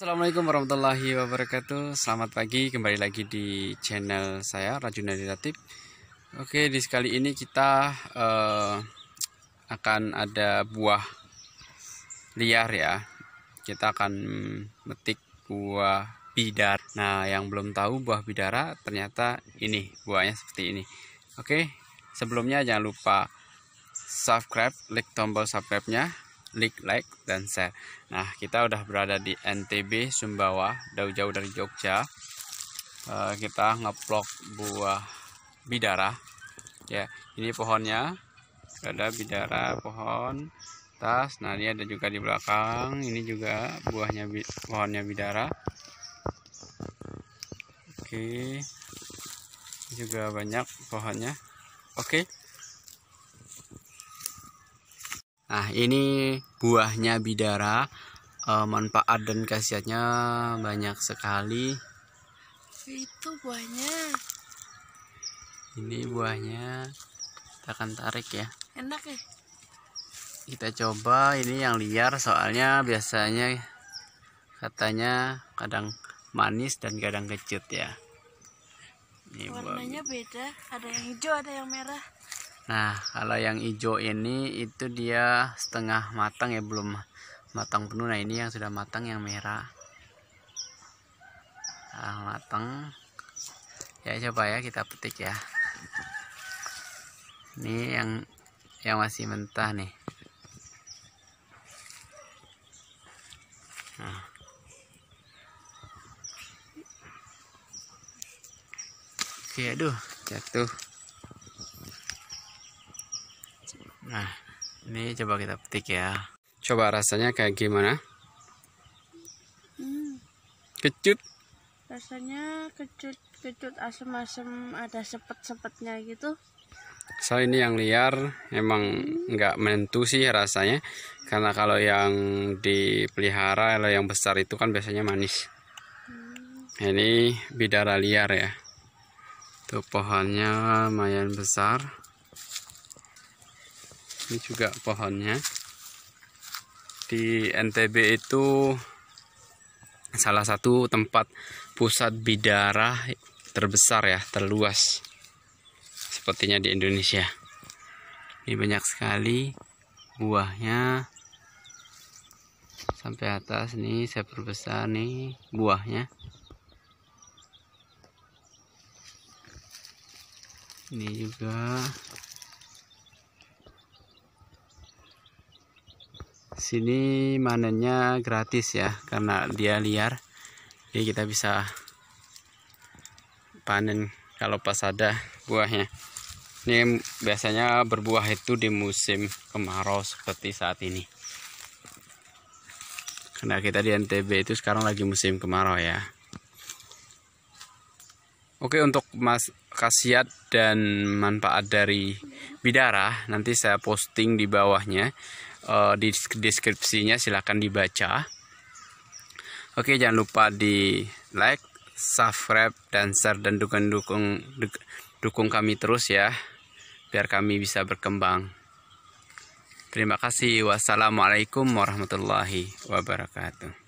Assalamualaikum warahmatullahi wabarakatuh Selamat pagi kembali lagi di channel saya Rajuna Dilatip Oke di sekali ini kita eh, akan ada buah liar ya Kita akan metik buah bidar. Nah yang belum tahu buah bidara ternyata ini buahnya seperti ini Oke sebelumnya jangan lupa subscribe, klik tombol subscribe-nya Lik like, dan share. Nah, kita udah berada di NTB Sumbawa, jauh-jauh dari Jogja. Eh, kita ngeplok buah bidara. Ya, ini pohonnya. Ada bidara pohon tas. Nah, ini ada juga di belakang. Ini juga buahnya pohonnya bidara. Oke. Juga banyak pohonnya. Oke. Nah, ini buahnya bidara. E, manfaat dan khasiatnya banyak sekali. Itu buahnya. Ini buahnya. Kita akan tarik ya. Enak ya. Kita coba ini yang liar soalnya biasanya katanya kadang manis dan kadang kecut ya. Ini warnanya buah. beda, ada yang hijau, ada yang merah. Nah, kalau yang hijau ini itu dia setengah matang ya, belum matang penuh. Nah, ini yang sudah matang yang merah. Nah, matang. Ya, coba ya kita petik ya. Ini yang yang masih mentah nih. Nah. Oke, aduh, jatuh. Nah, ini coba kita petik ya. Coba rasanya kayak gimana? Hmm. Kecut. Rasanya kecut-kecut asam-asam ada sepet-sepetnya gitu. so ini yang liar emang nggak hmm. menentu sih rasanya karena kalau yang dipelihara atau yang besar itu kan biasanya manis. Hmm. Ini bidara liar ya. Tuh pohonnya lumayan besar ini juga pohonnya di NTB itu salah satu tempat pusat bidara terbesar ya terluas sepertinya di Indonesia ini banyak sekali buahnya sampai atas nih saya perbesar nih buahnya ini juga sini manennya gratis ya karena dia liar jadi kita bisa panen kalau pas ada buahnya ini biasanya berbuah itu di musim kemarau seperti saat ini karena kita di NTB itu sekarang lagi musim kemarau ya oke untuk mas khasiat dan manfaat dari bidara nanti saya posting di bawahnya uh, di deskripsinya silahkan dibaca oke jangan lupa di like subscribe dan share dan dukung dukung dukung kami terus ya biar kami bisa berkembang terima kasih wassalamualaikum warahmatullahi wabarakatuh